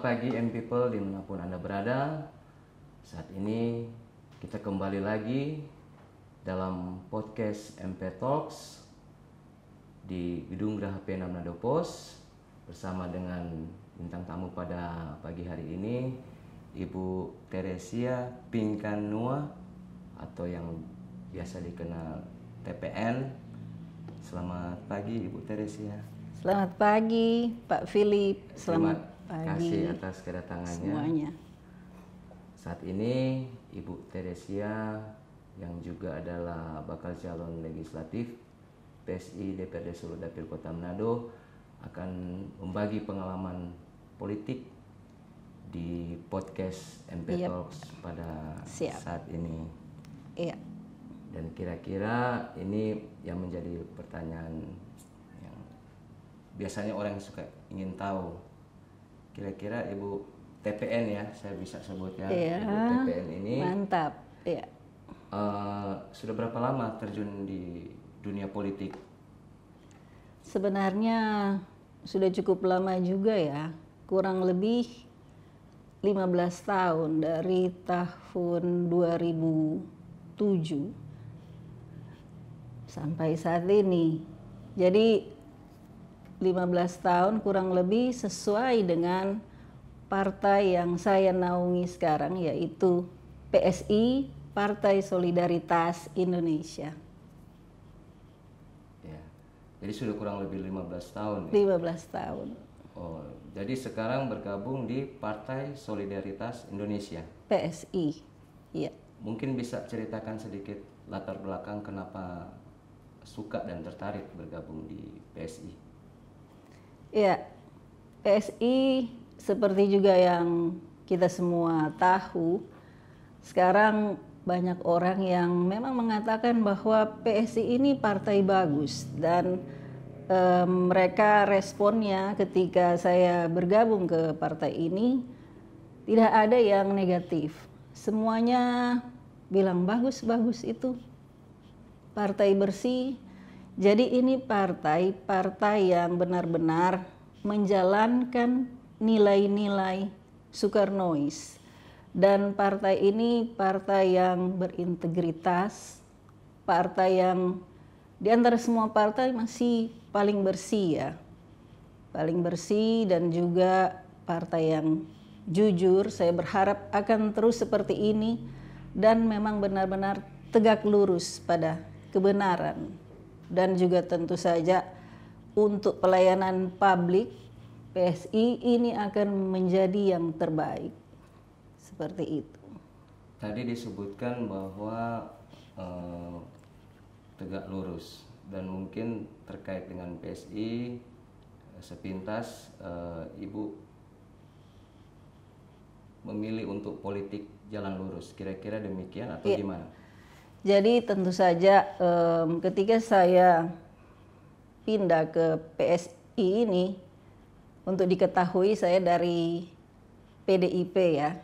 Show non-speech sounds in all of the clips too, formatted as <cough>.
Selamat pagi M people dimanapun Anda berada Saat ini kita kembali lagi dalam podcast MP Talks Di gedung Graha P6 Pos Bersama dengan bintang tamu pada pagi hari ini Ibu Teresia Nua Atau yang biasa dikenal TPN Selamat pagi Ibu Teresia Selamat pagi Pak Philip Selamat Kasih atas kedatangannya. Semuanya. Saat ini Ibu Teresia yang juga adalah bakal calon legislatif PSI DPRD Solo Dapil Kota Manado akan membagi pengalaman politik di podcast MP yep. Iya. Talks pada Siap. saat ini. Iya. Dan kira-kira ini yang menjadi pertanyaan yang biasanya orang suka ingin tahu kira-kira Ibu TPN ya saya bisa sebutnya ya iya. Ibu TPN ini mantap ya uh, sudah berapa lama terjun di dunia politik sebenarnya sudah cukup lama juga ya kurang lebih 15 tahun dari tahun 2007 sampai saat ini. Jadi 15 tahun kurang lebih sesuai dengan partai yang saya naungi sekarang yaitu PSI Partai Solidaritas Indonesia. Ya. Jadi sudah kurang lebih 15 tahun ya? 15 tahun. Oh, jadi sekarang bergabung di Partai Solidaritas Indonesia. PSI. Iya. Mungkin bisa ceritakan sedikit latar belakang kenapa suka dan tertarik bergabung di PSI. Ya, PSI seperti juga yang kita semua tahu, sekarang banyak orang yang memang mengatakan bahwa PSI ini partai bagus dan e, mereka responnya ketika saya bergabung ke partai ini tidak ada yang negatif. Semuanya bilang bagus-bagus itu partai bersih, jadi ini partai-partai yang benar-benar menjalankan nilai-nilai Soekarnois. Dan partai ini partai yang berintegritas, partai yang di antara semua partai masih paling bersih ya. Paling bersih dan juga partai yang jujur, saya berharap akan terus seperti ini dan memang benar-benar tegak lurus pada kebenaran dan juga tentu saja untuk pelayanan publik PSI ini akan menjadi yang terbaik seperti itu. Tadi disebutkan bahwa eh, tegak lurus dan mungkin terkait dengan PSI eh, sepintas eh, ibu memilih untuk politik jalan lurus. Kira-kira demikian atau ya. gimana? Jadi tentu saja um, ketika saya pindah ke PSI ini untuk diketahui saya dari PDIP ya,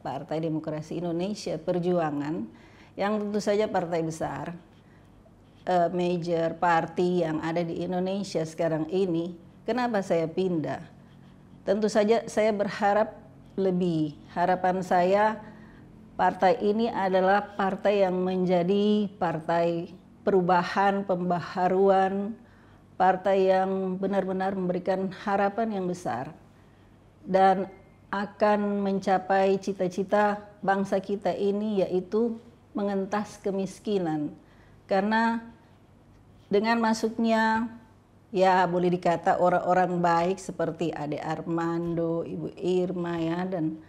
Partai Demokrasi Indonesia Perjuangan yang tentu saja partai besar uh, major party yang ada di Indonesia sekarang ini. Kenapa saya pindah? Tentu saja saya berharap lebih. Harapan saya partai ini adalah partai yang menjadi partai perubahan, pembaharuan, partai yang benar-benar memberikan harapan yang besar dan akan mencapai cita-cita bangsa kita ini yaitu mengentas kemiskinan. Karena dengan masuknya ya boleh dikata orang-orang baik seperti Ade Armando, Ibu Irma ya dan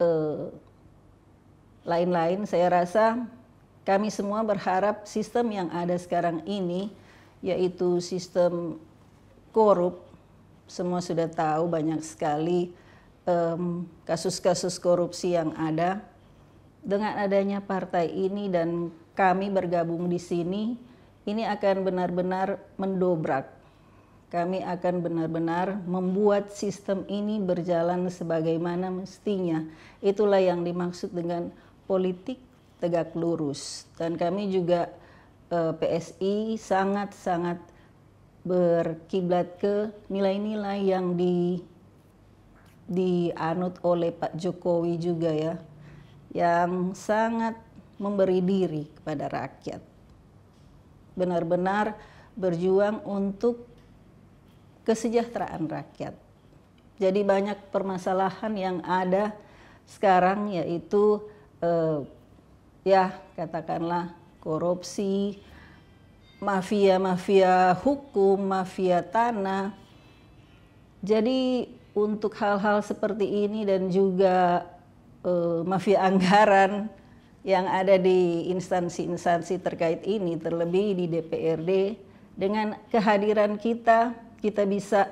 eh, lain-lain, saya rasa kami semua berharap sistem yang ada sekarang ini, yaitu sistem korup, semua sudah tahu banyak sekali kasus-kasus um, korupsi yang ada. Dengan adanya partai ini dan kami bergabung di sini, ini akan benar-benar mendobrak. Kami akan benar-benar membuat sistem ini berjalan sebagaimana mestinya. Itulah yang dimaksud dengan politik tegak lurus dan kami juga eh, PSI sangat-sangat berkiblat ke nilai-nilai yang di dianut oleh Pak Jokowi juga ya yang sangat memberi diri kepada rakyat benar-benar berjuang untuk kesejahteraan rakyat jadi banyak permasalahan yang ada sekarang yaitu uh, ya katakanlah korupsi, mafia-mafia hukum, mafia tanah. Jadi untuk hal-hal seperti ini dan juga uh, mafia anggaran yang ada di instansi-instansi terkait ini terlebih di DPRD dengan kehadiran kita kita bisa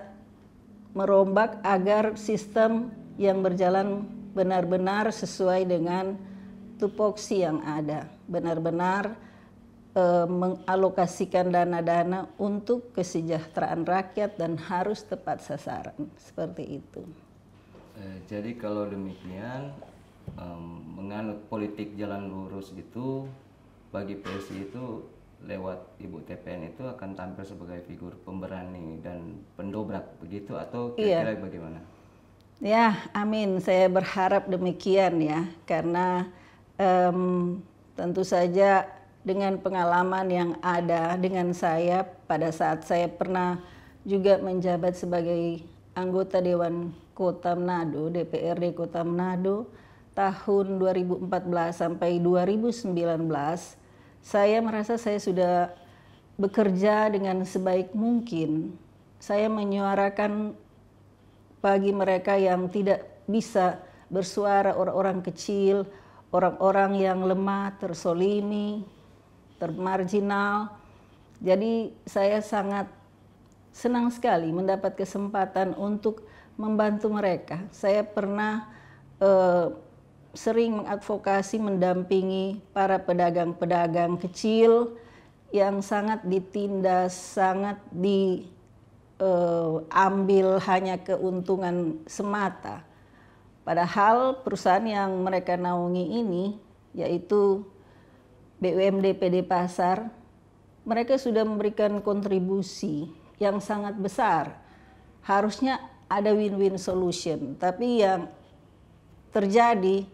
merombak agar sistem yang berjalan benar-benar sesuai dengan tupoksi yang ada benar-benar e, mengalokasikan dana-dana untuk kesejahteraan rakyat dan harus tepat sasaran seperti itu. E, jadi kalau demikian um, menganut politik jalan lurus itu bagi PSI itu lewat Ibu TPN itu akan tampil sebagai figur pemberani dan pendobrak begitu atau iya. kira-kira iya. bagaimana? Ya, amin. Saya berharap demikian ya, karena um, tentu saja dengan pengalaman yang ada dengan saya pada saat saya pernah juga menjabat sebagai anggota Dewan Kota Manado, DPRD Kota Manado tahun 2014 sampai 2019 saya merasa saya sudah bekerja dengan sebaik mungkin. Saya menyuarakan bagi mereka yang tidak bisa bersuara orang-orang kecil, orang-orang yang lemah, tersolimi, termarginal. Jadi saya sangat senang sekali mendapat kesempatan untuk membantu mereka. Saya pernah eh, sering mengadvokasi mendampingi para pedagang-pedagang kecil yang sangat ditindas, sangat diambil eh, hanya keuntungan semata. Padahal perusahaan yang mereka naungi ini, yaitu BUMD PD Pasar, mereka sudah memberikan kontribusi yang sangat besar. Harusnya ada win-win solution, tapi yang terjadi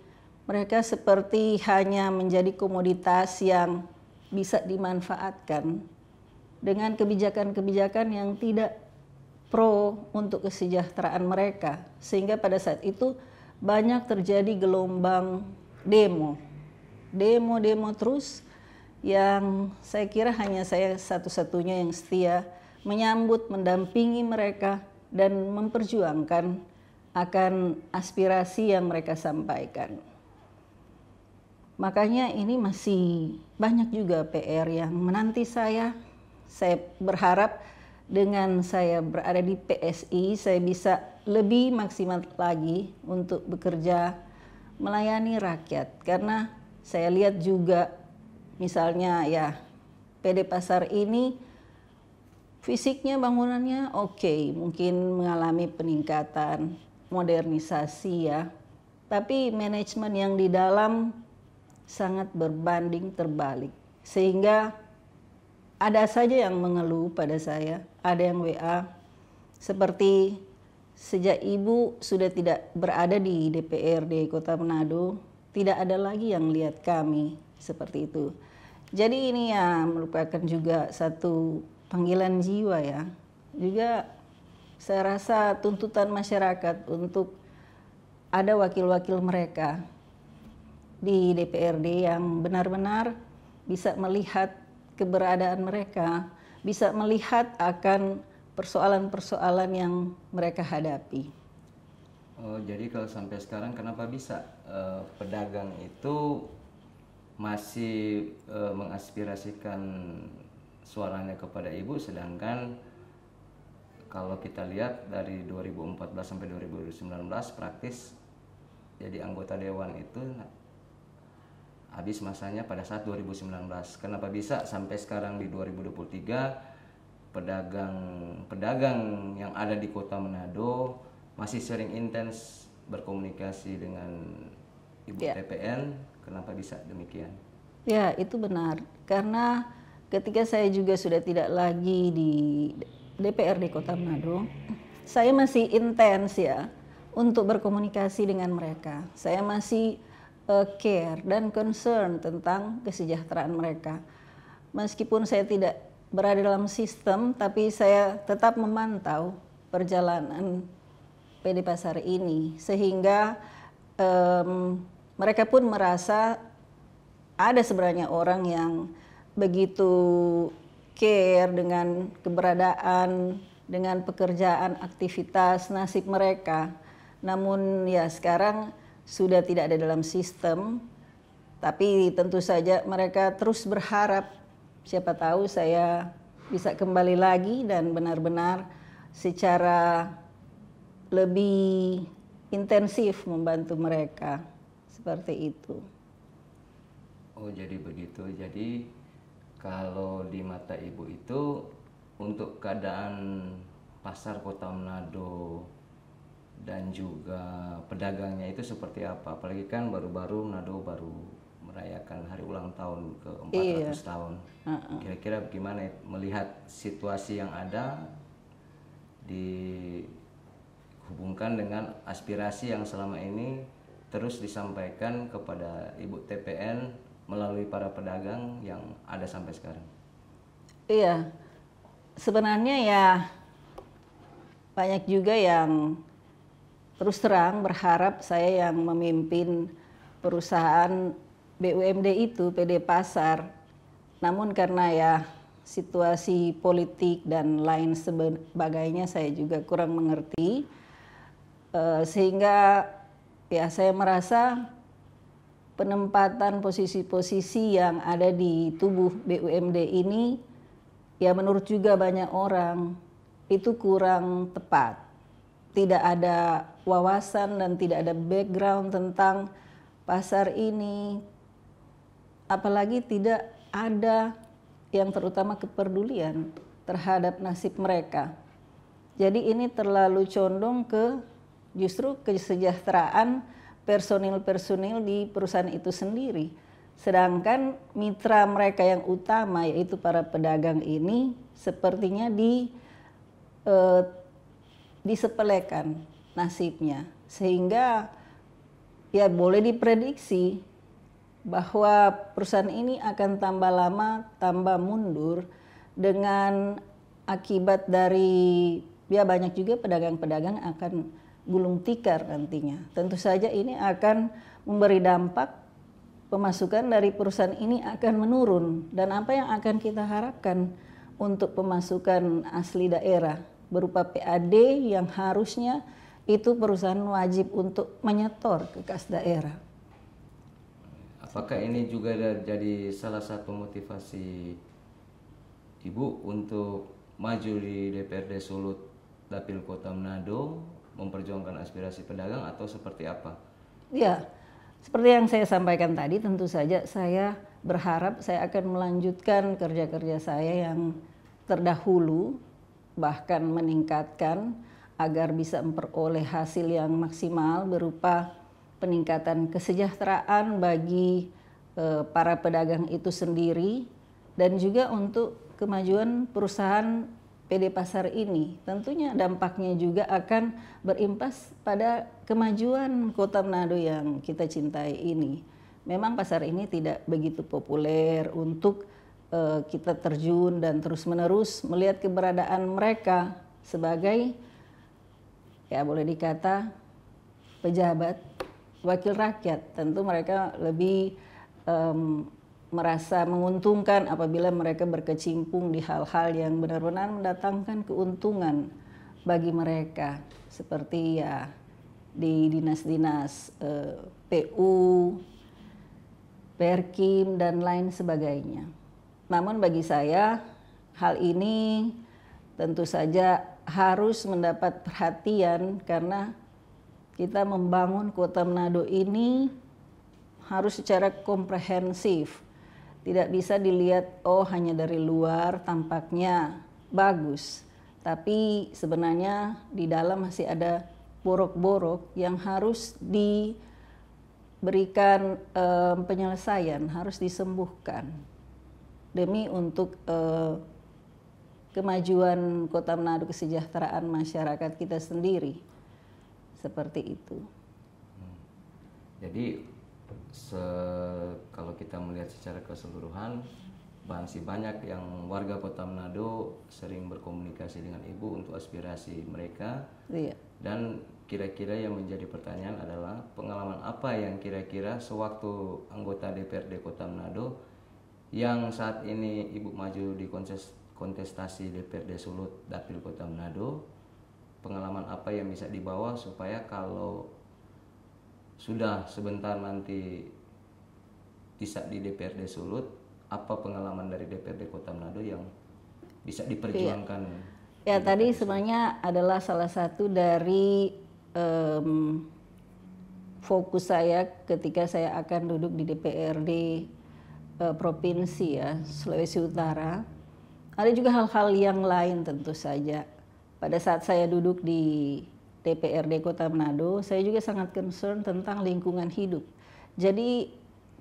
mereka seperti hanya menjadi komoditas yang bisa dimanfaatkan dengan kebijakan-kebijakan yang tidak pro untuk kesejahteraan mereka. Sehingga pada saat itu banyak terjadi gelombang demo. Demo-demo terus yang saya kira hanya saya satu-satunya yang setia menyambut, mendampingi mereka dan memperjuangkan akan aspirasi yang mereka sampaikan. Makanya ini masih banyak juga PR yang menanti saya. Saya berharap dengan saya berada di PSI, saya bisa lebih maksimal lagi untuk bekerja melayani rakyat karena saya lihat juga misalnya ya PD Pasar ini fisiknya bangunannya oke, okay, mungkin mengalami peningkatan modernisasi ya. Tapi manajemen yang di dalam sangat berbanding terbalik sehingga ada saja yang mengeluh pada saya, ada yang WA seperti sejak ibu sudah tidak berada di DPRD Kota Manado, tidak ada lagi yang lihat kami seperti itu. Jadi ini ya merupakan juga satu panggilan jiwa ya. Juga saya rasa tuntutan masyarakat untuk ada wakil-wakil mereka di DPRD yang benar-benar bisa melihat keberadaan mereka bisa melihat akan persoalan-persoalan yang mereka hadapi. Oh, jadi kalau sampai sekarang kenapa bisa uh, pedagang itu masih uh, mengaspirasikan suaranya kepada ibu sedangkan kalau kita lihat dari 2014 sampai 2019 praktis jadi anggota dewan itu habis masanya pada saat 2019. Kenapa bisa sampai sekarang di 2023 pedagang-pedagang yang ada di Kota Manado masih sering intens berkomunikasi dengan Ibu ya. TPN? Kenapa bisa demikian? Ya, itu benar. Karena ketika saya juga sudah tidak lagi di DPRD Kota Manado, saya masih intens ya untuk berkomunikasi dengan mereka. Saya masih uh, care dan concern tentang kesejahteraan mereka. Meskipun saya tidak berada dalam sistem, tapi saya tetap memantau perjalanan PD Pasar ini sehingga um, mereka pun merasa ada sebenarnya orang yang begitu care dengan keberadaan, dengan pekerjaan, aktivitas, nasib mereka. Namun ya sekarang sudah tidak ada dalam sistem, tapi tentu saja mereka terus berharap siapa tahu saya bisa kembali lagi dan benar-benar secara lebih intensif membantu mereka seperti itu. Oh jadi begitu. Jadi kalau di mata ibu itu untuk keadaan pasar kota Manado dan juga pedagangnya itu seperti apa apalagi kan baru-baru Nado baru merayakan hari ulang tahun ke 400 iya. tahun kira-kira bagaimana melihat situasi yang ada dihubungkan dengan aspirasi yang selama ini terus disampaikan kepada Ibu TPN melalui para pedagang yang ada sampai sekarang. Iya, sebenarnya ya banyak juga yang terus terang berharap saya yang memimpin perusahaan BUMD itu PD Pasar. Namun karena ya situasi politik dan lain sebagainya saya juga kurang mengerti eh, sehingga ya saya merasa penempatan posisi-posisi yang ada di tubuh BUMD ini ya menurut juga banyak orang itu kurang tepat tidak ada wawasan dan tidak ada background tentang pasar ini, apalagi tidak ada yang terutama kepedulian terhadap nasib mereka. Jadi ini terlalu condong ke justru kesejahteraan personil-personil di perusahaan itu sendiri. Sedangkan mitra mereka yang utama yaitu para pedagang ini sepertinya di eh, disepelekan nasibnya sehingga ya boleh diprediksi bahwa perusahaan ini akan tambah lama, tambah mundur dengan akibat dari ya banyak juga pedagang-pedagang akan gulung tikar nantinya. Tentu saja ini akan memberi dampak pemasukan dari perusahaan ini akan menurun dan apa yang akan kita harapkan untuk pemasukan asli daerah berupa PAD yang harusnya itu perusahaan wajib untuk menyetor ke kas daerah. Apakah ini juga jadi salah satu motivasi Ibu untuk maju di DPRD Sulut Dapil Kota Manado memperjuangkan aspirasi pedagang atau seperti apa? Ya, seperti yang saya sampaikan tadi tentu saja saya berharap saya akan melanjutkan kerja-kerja saya yang terdahulu bahkan meningkatkan agar bisa memperoleh hasil yang maksimal berupa peningkatan kesejahteraan bagi eh, para pedagang itu sendiri dan juga untuk kemajuan perusahaan PD pasar ini. Tentunya dampaknya juga akan berimpas pada kemajuan Kota Manado yang kita cintai ini. Memang pasar ini tidak begitu populer untuk uh, kita terjun dan terus-menerus melihat keberadaan mereka sebagai ya boleh dikata pejabat wakil rakyat. Tentu mereka lebih um, merasa menguntungkan apabila mereka berkecimpung di hal-hal yang benar-benar mendatangkan keuntungan bagi mereka seperti ya di dinas-dinas eh, PU, Perkim dan lain sebagainya. Namun bagi saya hal ini tentu saja harus mendapat perhatian karena kita membangun kota Manado ini harus secara komprehensif. Tidak bisa dilihat oh hanya dari luar tampaknya bagus, tapi sebenarnya di dalam masih ada borok-borok yang harus diberikan eh, penyelesaian, harus disembuhkan demi untuk eh, kemajuan Kota Manado kesejahteraan masyarakat kita sendiri seperti itu. Hmm. Jadi se kalau kita melihat secara keseluruhan masih banyak yang warga Kota Manado sering berkomunikasi dengan ibu untuk aspirasi mereka. Iya. Dan kira-kira yang menjadi pertanyaan adalah pengalaman apa yang kira-kira sewaktu anggota DPRD Kota Manado yang saat ini Ibu maju di kontestasi DPRD Sulut Dapil Kota Manado. Pengalaman apa yang bisa dibawa supaya kalau sudah sebentar nanti bisa di DPRD Sulut, apa pengalaman dari DPRD Kota Manado yang bisa diperjuangkan? Iya. Ya, ya di tadi sebenarnya adalah salah satu dari um, fokus saya ketika saya akan duduk di DPRD uh, provinsi ya Sulawesi Utara. Ada juga hal-hal yang lain tentu saja. Pada saat saya duduk di DPRD Kota Manado, saya juga sangat concern tentang lingkungan hidup. Jadi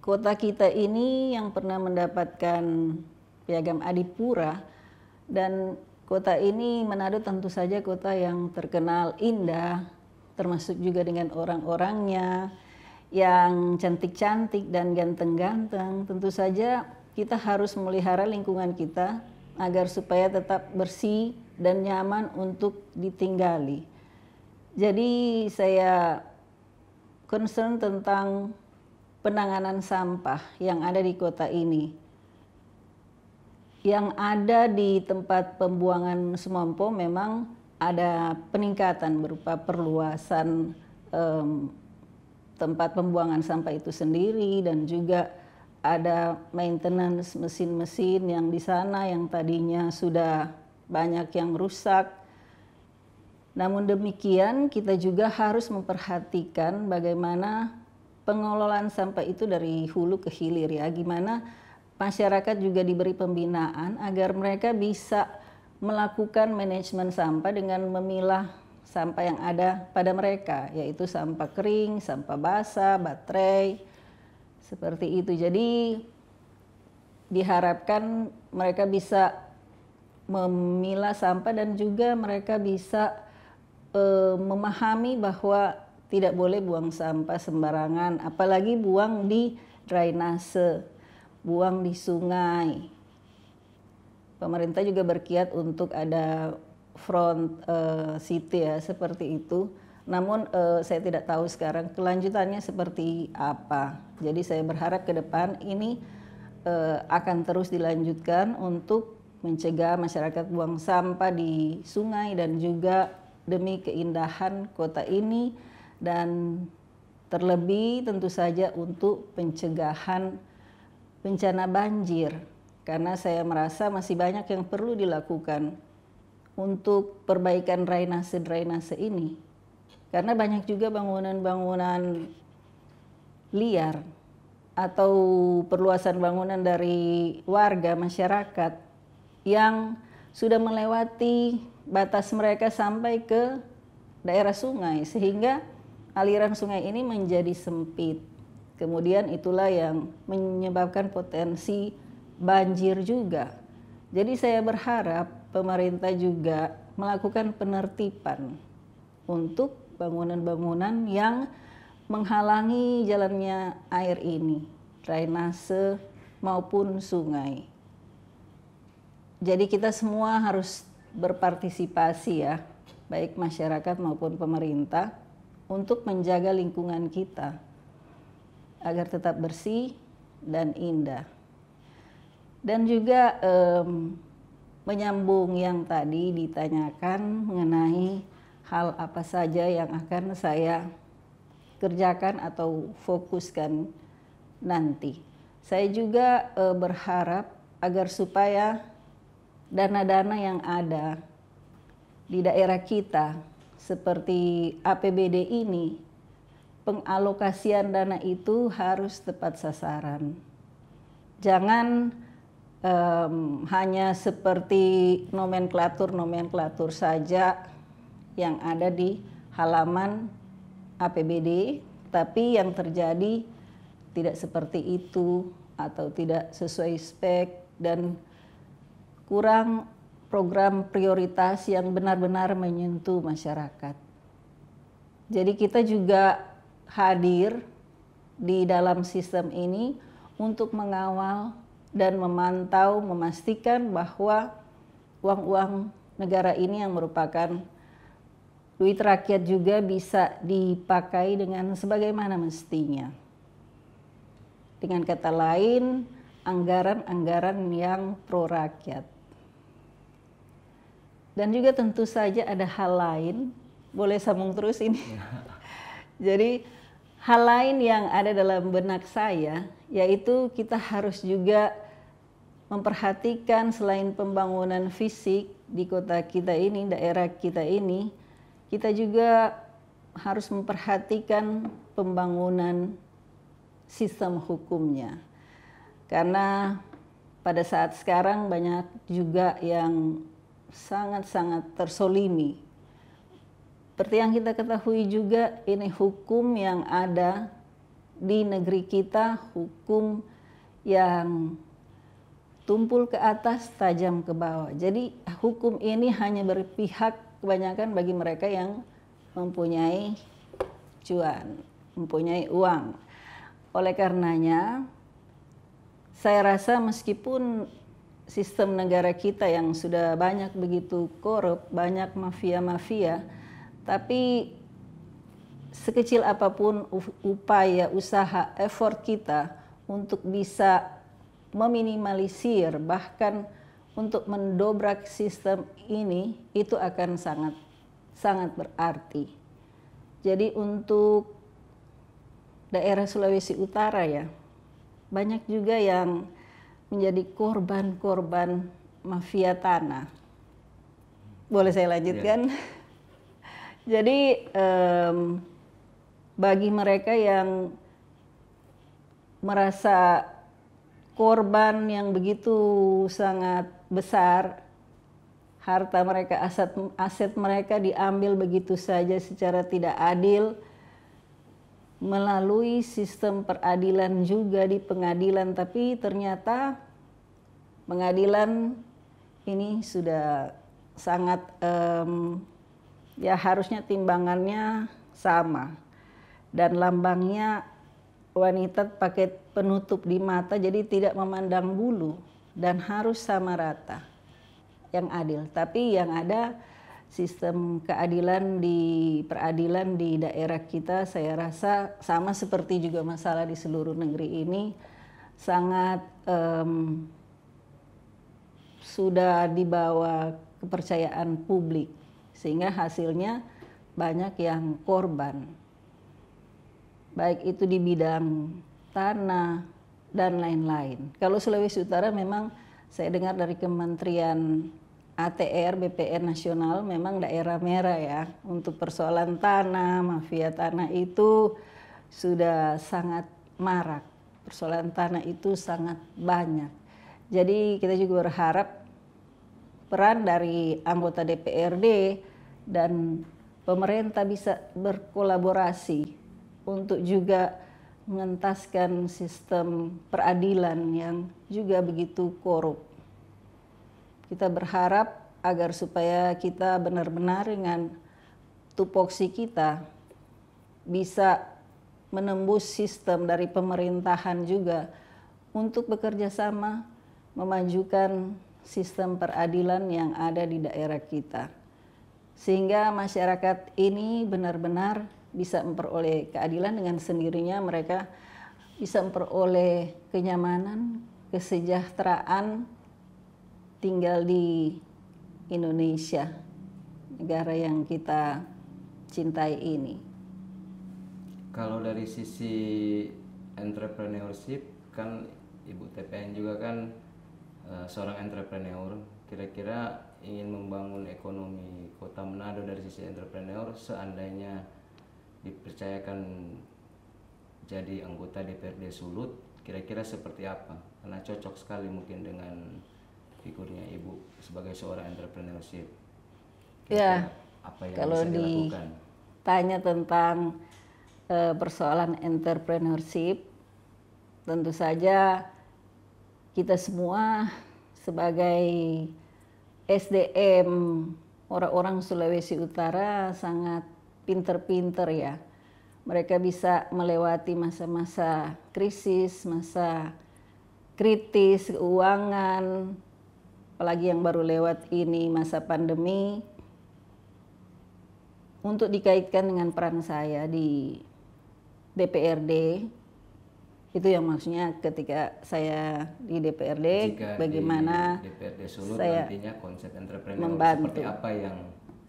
kota kita ini yang pernah mendapatkan piagam Adipura dan kota ini Manado tentu saja kota yang terkenal indah, termasuk juga dengan orang-orangnya, yang cantik-cantik dan ganteng-ganteng, tentu saja kita harus melihara lingkungan kita agar supaya tetap bersih dan nyaman untuk ditinggali. Jadi saya concern tentang penanganan sampah yang ada di kota ini. Yang ada di tempat pembuangan Semompo memang ada peningkatan berupa perluasan um, tempat pembuangan sampah itu sendiri dan juga ada maintenance mesin-mesin yang di sana yang tadinya sudah banyak yang rusak. Namun demikian kita juga harus memperhatikan bagaimana pengelolaan sampah itu dari hulu ke hilir ya. Gimana masyarakat juga diberi pembinaan agar mereka bisa melakukan manajemen sampah dengan memilah sampah yang ada pada mereka, yaitu sampah kering, sampah basah, baterai, seperti itu. Jadi diharapkan mereka bisa memilah sampah dan juga mereka bisa e, memahami bahwa tidak boleh buang sampah sembarangan, apalagi buang di drainase, buang di sungai. Pemerintah juga berkiat untuk ada front uh, city ya seperti itu. Namun uh, saya tidak tahu sekarang kelanjutannya seperti apa. Jadi saya berharap ke depan ini uh, akan terus dilanjutkan untuk mencegah masyarakat buang sampah di sungai dan juga demi keindahan kota ini dan terlebih tentu saja untuk pencegahan bencana banjir karena saya merasa masih banyak yang perlu dilakukan untuk perbaikan drainase-drainase ini. Karena banyak juga bangunan-bangunan liar atau perluasan bangunan dari warga masyarakat yang sudah melewati batas mereka sampai ke daerah sungai sehingga aliran sungai ini menjadi sempit. Kemudian itulah yang menyebabkan potensi banjir juga. Jadi saya berharap pemerintah juga melakukan penertiban untuk bangunan-bangunan yang menghalangi jalannya air ini, drainase maupun sungai. Jadi kita semua harus berpartisipasi ya, baik masyarakat maupun pemerintah untuk menjaga lingkungan kita agar tetap bersih dan indah. Dan juga menyambung yang tadi ditanyakan mengenai hal apa saja yang akan saya kerjakan atau fokuskan nanti. Saya juga e, berharap agar supaya dana-dana yang ada di daerah kita seperti APBD ini pengalokasian dana itu harus tepat sasaran. Jangan um, hanya seperti nomenklatur-nomenklatur saja yang ada di halaman APBD, tapi yang terjadi tidak seperti itu atau tidak sesuai spek dan kurang program prioritas yang benar-benar menyentuh masyarakat. Jadi kita juga hadir di dalam sistem ini untuk mengawal dan memantau, memastikan bahwa uang-uang negara ini yang merupakan duit rakyat juga bisa dipakai dengan sebagaimana mestinya. Dengan kata lain, anggaran-anggaran yang pro rakyat. Dan juga tentu saja ada hal lain, boleh sambung terus ini. Ya. <laughs> Jadi Hal lain yang ada dalam benak saya yaitu kita harus juga memperhatikan selain pembangunan fisik di kota kita ini, daerah kita ini, kita juga harus memperhatikan pembangunan sistem hukumnya. Karena pada saat sekarang banyak juga yang sangat-sangat tersolimi seperti yang kita ketahui juga ini hukum yang ada di negeri kita, hukum yang tumpul ke atas, tajam ke bawah. Jadi hukum ini hanya berpihak kebanyakan bagi mereka yang mempunyai cuan, mempunyai uang. Oleh karenanya, saya rasa meskipun sistem negara kita yang sudah banyak begitu korup, banyak mafia-mafia, tapi sekecil apapun upaya, usaha, effort kita untuk bisa meminimalisir bahkan untuk mendobrak sistem ini itu akan sangat sangat berarti. Jadi untuk daerah Sulawesi Utara ya banyak juga yang menjadi korban-korban mafia tanah. Boleh saya lanjutkan? Yeah. Jadi um, bagi mereka yang merasa korban yang begitu sangat besar, harta mereka, aset aset mereka diambil begitu saja secara tidak adil melalui sistem peradilan juga di pengadilan, tapi ternyata pengadilan ini sudah sangat um, ya harusnya timbangannya sama dan lambangnya wanita pakai penutup di mata jadi tidak memandang bulu dan harus sama rata yang adil tapi yang ada sistem keadilan di peradilan di daerah kita saya rasa sama seperti juga masalah di seluruh negeri ini sangat um, sudah dibawa kepercayaan publik sehingga hasilnya banyak yang korban baik itu di bidang tanah dan lain-lain kalau Sulawesi Utara memang saya dengar dari Kementerian ATR BPN nasional memang daerah merah ya untuk persoalan tanah mafia tanah itu sudah sangat marak persoalan tanah itu sangat banyak jadi kita juga berharap peran dari anggota DPRD dan pemerintah bisa berkolaborasi untuk juga mengentaskan sistem peradilan yang juga begitu korup. Kita berharap agar supaya kita benar-benar dengan tupoksi kita bisa menembus sistem dari pemerintahan juga untuk bekerja sama memajukan sistem peradilan yang ada di daerah kita. Sehingga masyarakat ini benar-benar bisa memperoleh keadilan dengan sendirinya mereka bisa memperoleh kenyamanan, kesejahteraan tinggal di Indonesia, negara yang kita cintai ini. Kalau dari sisi entrepreneurship kan Ibu TPN juga kan Eh, seorang entrepreneur kira-kira ingin membangun ekonomi kota Manado dari sisi entrepreneur seandainya dipercayakan jadi anggota DPRD Sulut kira-kira seperti apa karena cocok sekali mungkin dengan figurnya ibu sebagai seorang entrepreneurship kira ya apa yang kalau bisa dilakukan tanya tentang e, persoalan entrepreneurship tentu saja kita semua sebagai SDM orang-orang Sulawesi Utara sangat pinter-pinter ya. Mereka bisa melewati masa-masa krisis, masa kritis, keuangan, apalagi yang baru lewat ini masa pandemi, untuk dikaitkan dengan peran saya di DPRD itu yang maksudnya ketika saya di DPRD Jika bagaimana di DPRD Solo saya nantinya konsep entrepreneur membantu. seperti apa yang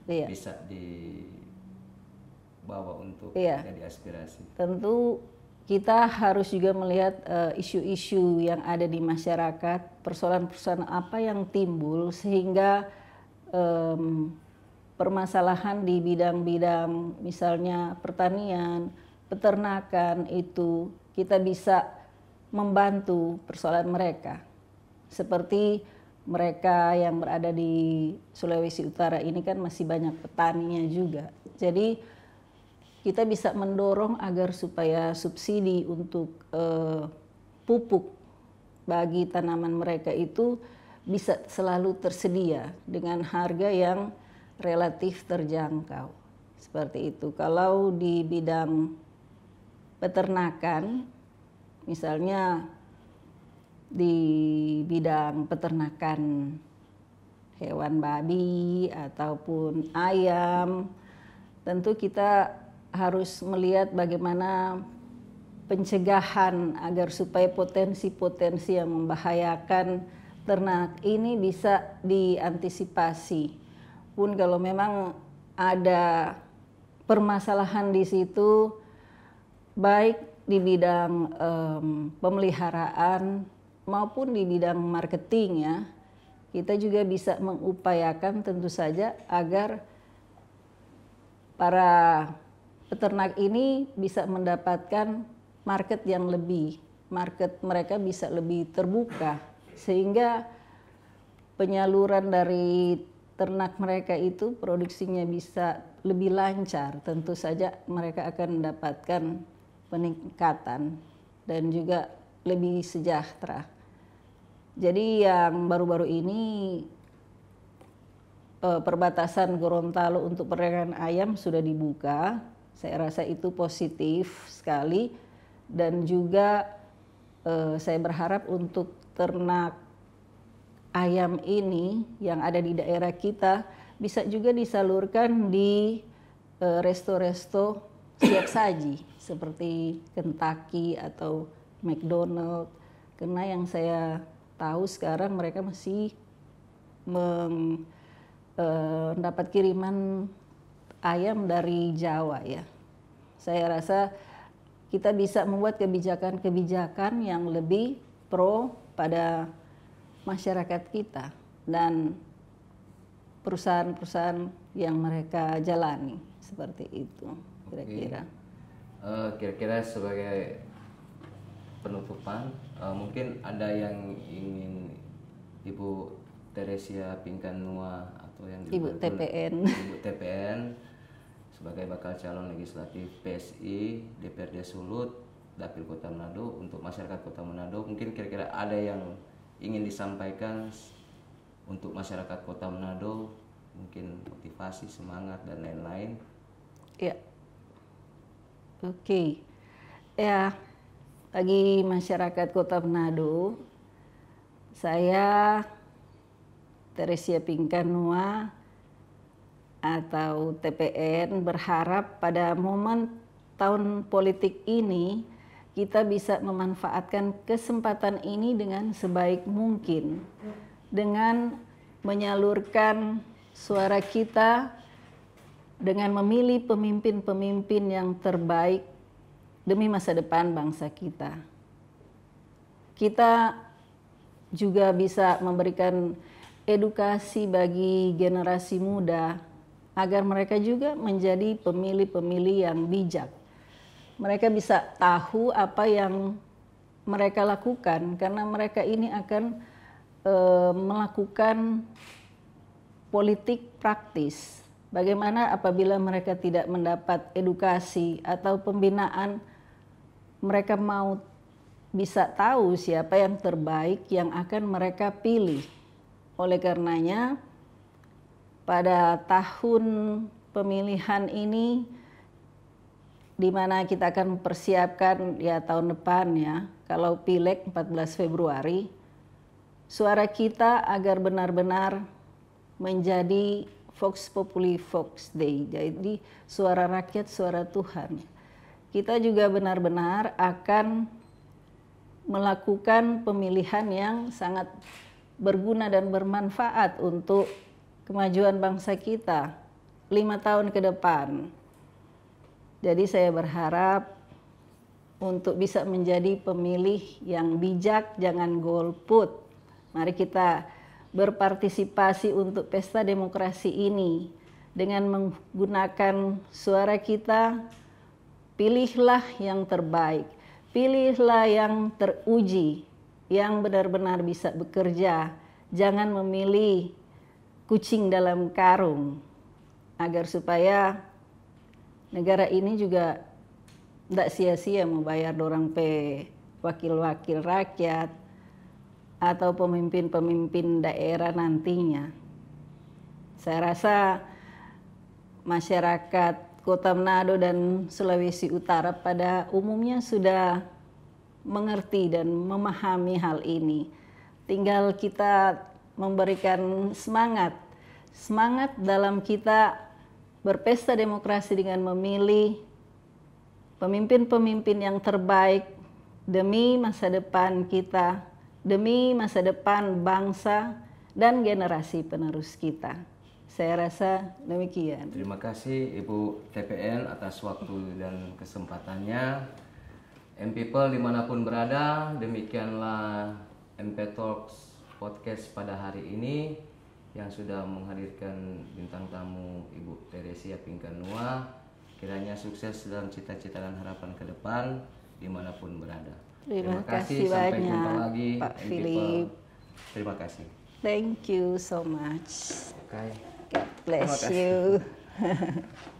iya. bisa dibawa untuk iya. jadi aspirasi tentu kita harus juga melihat eh, isu-isu uh, yang ada di masyarakat persoalan-persoalan apa yang timbul sehingga um, permasalahan di bidang-bidang misalnya pertanian peternakan itu kita bisa membantu persoalan mereka. Seperti mereka yang berada di Sulawesi Utara ini kan masih banyak petaninya juga. Jadi kita bisa mendorong agar supaya subsidi untuk eh, pupuk bagi tanaman mereka itu bisa selalu tersedia dengan harga yang relatif terjangkau. Seperti itu. Kalau di bidang peternakan, misalnya di bidang peternakan hewan babi ataupun ayam, tentu kita harus melihat bagaimana pencegahan agar supaya potensi-potensi yang membahayakan ternak ini bisa diantisipasi. Pun kalau memang ada permasalahan di situ, baik di bidang um, pemeliharaan maupun di bidang marketing ya kita juga bisa mengupayakan tentu saja agar para peternak ini bisa mendapatkan market yang lebih market mereka bisa lebih terbuka sehingga penyaluran dari ternak mereka itu produksinya bisa lebih lancar tentu saja mereka akan mendapatkan peningkatan dan juga lebih sejahtera. Jadi yang baru-baru ini eh, perbatasan Gorontalo untuk perdagangan ayam sudah dibuka. Saya rasa itu positif sekali dan juga eh, saya berharap untuk ternak ayam ini yang ada di daerah kita bisa juga disalurkan di eh, resto-resto siap saji seperti Kentucky atau McDonald karena yang saya tahu sekarang mereka masih eh, mendapat kiriman ayam dari Jawa ya saya rasa kita bisa membuat kebijakan-kebijakan yang lebih pro pada masyarakat kita dan perusahaan-perusahaan yang mereka jalani seperti itu kira-kira okay. uh, eh, kira-kira sebagai penutupan uh, mungkin ada yang ingin ibu Teresia Pingkanua atau yang ibu TPN ibu TPN sebagai bakal calon legislatif PSI DPRD Sulut dapil Kota Manado untuk masyarakat Kota Manado mungkin kira-kira ada yang ingin disampaikan untuk masyarakat Kota Manado mungkin motivasi semangat dan lain-lain ya Oke, okay. ya bagi masyarakat Kota Manado, saya Teresia Pingkanua atau TPN berharap pada momen tahun politik ini kita bisa memanfaatkan kesempatan ini dengan sebaik mungkin dengan menyalurkan suara kita dengan memilih pemimpin-pemimpin yang terbaik demi masa depan bangsa kita. Kita juga bisa memberikan edukasi bagi generasi muda agar mereka juga menjadi pemilih-pemilih yang bijak. Mereka bisa tahu apa yang mereka lakukan karena mereka ini akan e, melakukan politik praktis Bagaimana apabila mereka tidak mendapat edukasi atau pembinaan, mereka mau bisa tahu siapa yang terbaik yang akan mereka pilih. Oleh karenanya, pada tahun pemilihan ini, di mana kita akan mempersiapkan ya tahun depan ya, kalau pilek 14 Februari, suara kita agar benar-benar menjadi Vox Populi Vox Dei. Jadi suara rakyat, suara Tuhan. Kita juga benar-benar akan melakukan pemilihan yang sangat berguna dan bermanfaat untuk kemajuan bangsa kita lima tahun ke depan. Jadi saya berharap untuk bisa menjadi pemilih yang bijak, jangan golput. Mari kita berpartisipasi untuk pesta demokrasi ini dengan menggunakan suara kita pilihlah yang terbaik pilihlah yang teruji yang benar-benar bisa bekerja jangan memilih kucing dalam karung agar supaya negara ini juga tidak sia-sia membayar dorang pe wakil-wakil rakyat atau pemimpin-pemimpin daerah nantinya. Saya rasa masyarakat Kota Manado dan Sulawesi Utara pada umumnya sudah mengerti dan memahami hal ini. Tinggal kita memberikan semangat, semangat dalam kita berpesta demokrasi dengan memilih pemimpin-pemimpin yang terbaik demi masa depan kita demi masa depan bangsa dan generasi penerus kita. Saya rasa demikian. Terima kasih Ibu TPN atas waktu dan kesempatannya. M People dimanapun berada, demikianlah MP Talks podcast pada hari ini yang sudah menghadirkan bintang tamu Ibu Teresia Pingkanua. Kiranya sukses dalam cita-cita dan harapan ke depan dimanapun berada. Terima, Terima kasih, kasih banyak Sampai jumpa lagi Pak Philip. Terima kasih. Thank you so much. Okay. God bless you. <laughs>